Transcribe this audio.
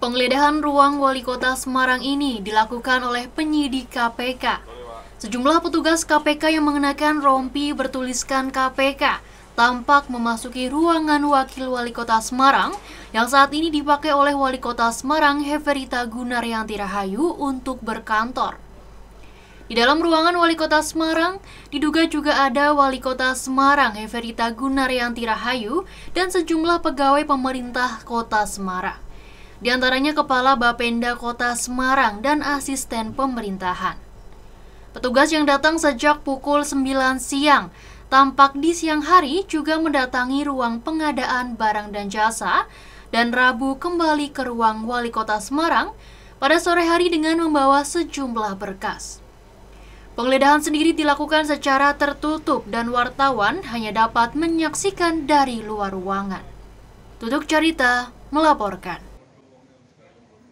Penggeledahan ruang wali kota Semarang ini dilakukan oleh penyidik KPK. Sejumlah petugas KPK yang mengenakan rompi bertuliskan KPK tampak memasuki ruangan wakil wali kota Semarang yang saat ini dipakai oleh wali kota Semarang Heverita Gunaryanti Rahayu untuk berkantor. Di dalam ruangan wali kota Semarang, diduga juga ada wali kota Semarang Heverita Gunaryanti Rahayu dan sejumlah pegawai pemerintah kota Semarang di antaranya Kepala Bapenda Kota Semarang dan asisten pemerintahan. Petugas yang datang sejak pukul 9 siang tampak di siang hari juga mendatangi ruang pengadaan barang dan jasa dan Rabu kembali ke ruang Wali Kota Semarang pada sore hari dengan membawa sejumlah berkas. Penggeledahan sendiri dilakukan secara tertutup dan wartawan hanya dapat menyaksikan dari luar ruangan. Tutup Cerita melaporkan.